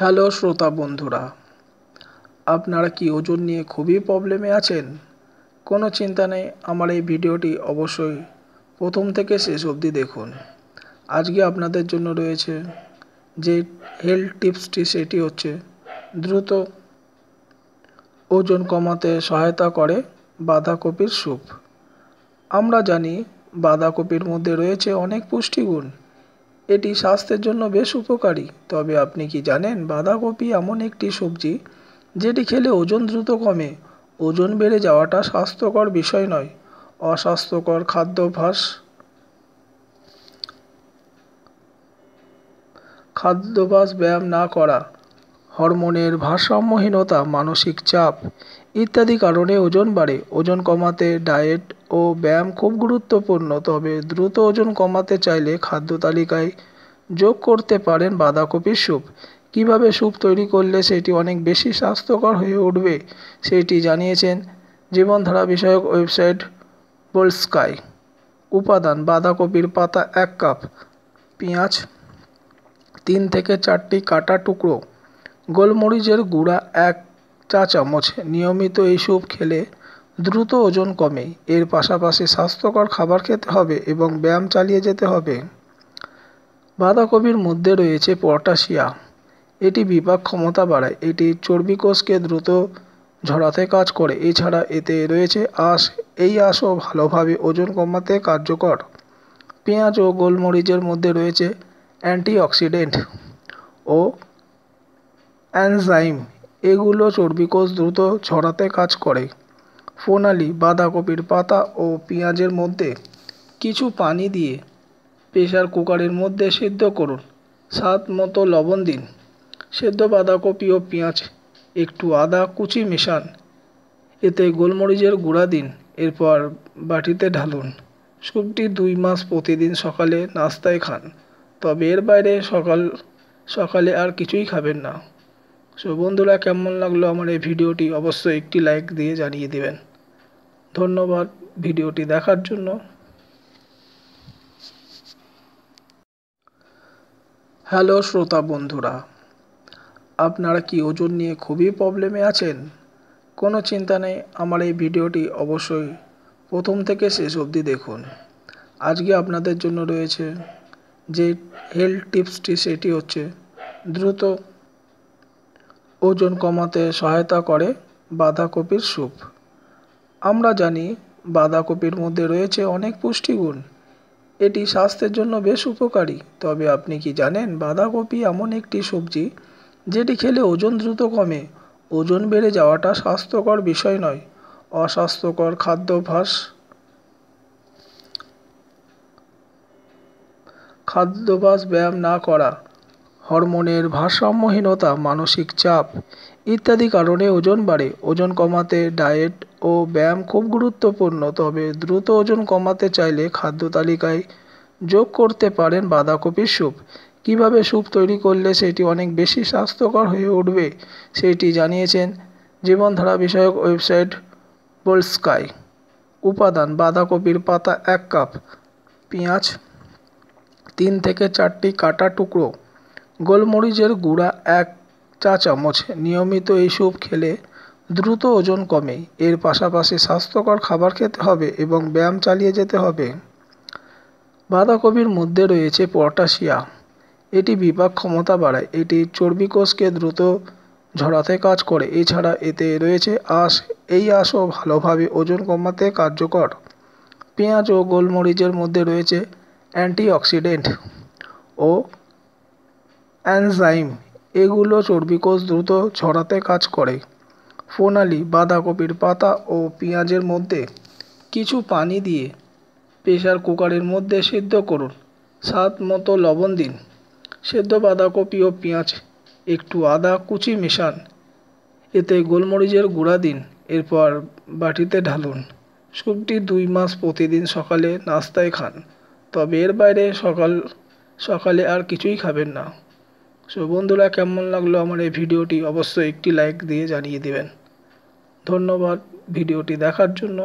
hello শ্রোতা বন্ধুরা আপনারা কি ওজন নিয়ে খুবই প্রবলেমে আছেন কোনো চিন্তা নেই আমার এই ভিডিওটি অবশ্যই প্রথম থেকে শেষ অবধি দেখুন আজকে আপনাদের জন্য রয়েছে যে হেলথ টিপসটি সেটি হচ্ছে দ্রুত ওজন কমাতে সহায়তা করে বাঁধাকপির স্যুপ আমরা জানি বাঁধাকপির মধ্যে রয়েছে অনেক পুষ্টিগুণ এটি স্বাস্থ্যের জন্য বেশ উপকারী তবে আপনি কি জানেন বাঁধাকপি এমন একটি সবজি যেটি খেলে ওজন দ্রুত কমে ওজন বেড়ে যাওয়াটা স্বাস্থ্যকর বিষয় নয় অস্বাস্থ্যকর খাদ্যাভ্যাস খাদ্যাভ্যাস ব্যায়াম না করা হরমোনের ভারসাম্যহীনতা মানসিক চাপ ইত্যাদি কারণে ওজন বাড়ে ওজন কমাতে ডায়েট ও ব্যায়াম খুব গুরুত্বপূর্ণ তবে দ্রুত ওজন কমাতে চাইলে খাদ্য তালিকায় যোগ করতে পারেন বাঁধাকপির স্যুপ কিভাবে স্যুপ তৈরি করলে সেটি অনেক বেশি স্বাস্থ্যকর হয়ে উঠবে সেটি জানিয়েছেন জীবনধারা বিষয়ক ওয়েবসাইট বোলস্কাই উপাদান বাঁধাকপির পাতা এক কাপ পেঁয়াজ তিন থেকে চারটি কাটা টুকরো গোলমরিচের গুঁড়া এক চা চামচ নিয়মিত এই স্যুপ খেলে দ্রুত ওজন কমে এর পাশাপাশি স্বাস্থ্যকর খাবার খেতে হবে এবং ব্যায়াম চালিয়ে যেতে হবে বাঁধাকপির মধ্যে রয়েছে পটাশিয়া এটি বিপাক ক্ষমতা বাড়ায় এটি চর্বি কোষকে দ্রুত ঝরাতে কাজ করে এছাড়া এতে রয়েছে আঁশ এই আঁশও ভালোভাবে ওজন কমাতে কার্যকর পেঁয়াজ ও গোলমরিচের মধ্যে রয়েছে অ্যান্টিঅক্সিডেন্ট ও অ্যানজাইম এগুলো চর্বিকোষ দ্রুত ছড়াতে কাজ করে ফোনালি বাঁধাকপির পাতা ও পেঁয়াজের মধ্যে কিছু পানি দিয়ে প্রেসার কুকারের মধ্যে সেদ্ধ করুন স্বাদ মতো লবণ দিন সেদ্ধ বাঁধাকপি ও পেঁয়াজ একটু আদা কুচি মেশান এতে গোলমরিচের গুঁড়া দিন এরপর বাটিতে ঢালুন স্যুপটি দুই মাস প্রতিদিন সকালে নাস্তায় খান তবে এর বাইরে সকাল সকালে আর কিছুই খাবেন না সো বন্ধুরা কেমন লাগলো আমার এই ভিডিওটি অবশ্যই একটি লাইক দিয়ে জানিয়ে দেবেন ধন্যবাদ ভিডিওটি দেখার জন্য হ্যালো শ্রোতা বন্ধুরা আপনারা কি ওজন নিয়ে খুবই প্রবলেমে আছেন কোনো চিন্তা নেই আমার এই ভিডিওটি অবশ্যই প্রথম থেকে শেষ অবধি দেখুন আজকে আপনাদের জন্য রয়েছে যে হেলথ টিপসটি সেটি হচ্ছে দ্রুত ওজন কমাতে সহায়তা করে বাঁধাকপির স্যুপ আমরা জানি বাঁধাকপির মধ্যে রয়েছে অনেক পুষ্টিগুণ এটি স্বাস্থ্যের জন্য বেশ উপকারী তবে আপনি কি জানেন বাঁধাকপি এমন একটি সবজি যেটি খেলে ওজন দ্রুত কমে ওজন বেড়ে যাওয়াটা স্বাস্থ্যকর বিষয় নয় অস্বাস্থ্যকর খাদ্যাভ্যাস খাদ্যাভ্যাস ব্যায়াম না করা হরমোনের ভারসাম্যহীনতা মানসিক চাপ ইত্যাদি কারণে ওজন বাড়ে ওজন কমাতে ডায়েট ও ব্যায়াম খুব গুরুত্বপূর্ণ তবে দ্রুত ওজন কমাতে চাইলে খাদ্য তালিকায় যোগ করতে পারেন বাঁধাকপির স্যুপ কীভাবে স্যুপ তৈরি করলে সেটি অনেক বেশি স্বাস্থ্যকর হয়ে উঠবে সেটি জানিয়েছেন জীবনধারা বিষয়ক ওয়েবসাইট বোলস্কাই উপাদান বাঁধাকপির পাতা এক কাপ পেঁয়াজ তিন থেকে চারটি কাটা টুকরো গোলমরিচের গুঁড়া এক চা চামচ নিয়মিত এই স্যুপ খেলে দ্রুত ওজন কমে এর পাশাপাশি স্বাস্থ্যকর খাবার খেতে হবে এবং ব্যায়াম চালিয়ে যেতে হবে বাঁধাকপির মধ্যে রয়েছে পটাশিয়া এটি বিপাক ক্ষমতা বাড়ায় এটি চর্বি কোষকে দ্রুত ঝরাতে কাজ করে এছাড়া এতে রয়েছে আঁশ এই আঁশও ভালোভাবে ওজন কমাতে কার্যকর পেঁয়াজ ও গোলমরিচের মধ্যে রয়েছে অ্যান্টিঅক্সিডেন্ট ও অ্যানজাইম এগুলো চর্বিকোষ দ্রুত ছড়াতে কাজ করে ফোনালি বাঁধাকপির পাতা ও পেঁয়াজের মধ্যে কিছু পানি দিয়ে প্রেশার কুকারের মধ্যে সেদ্ধ করুন স্বাদ মতো লবণ দিন সেদ্ধ বাঁধাকপি ও পেঁয়াজ একটু আদা কুচি মেশান এতে গোলমরিচের গুঁড়া দিন এরপর বাটিতে ঢালুন স্যুপটি দুই মাস প্রতিদিন সকালে নাস্তায় খান তবে এর বাইরে সকাল সকালে আর কিছুই খাবেন না সো বন্ধুরা কেমন লাগলো আমার এই ভিডিওটি অবশ্যই একটি লাইক দিয়ে জানিয়ে দেবেন ধন্যবাদ ভিডিওটি দেখার জন্য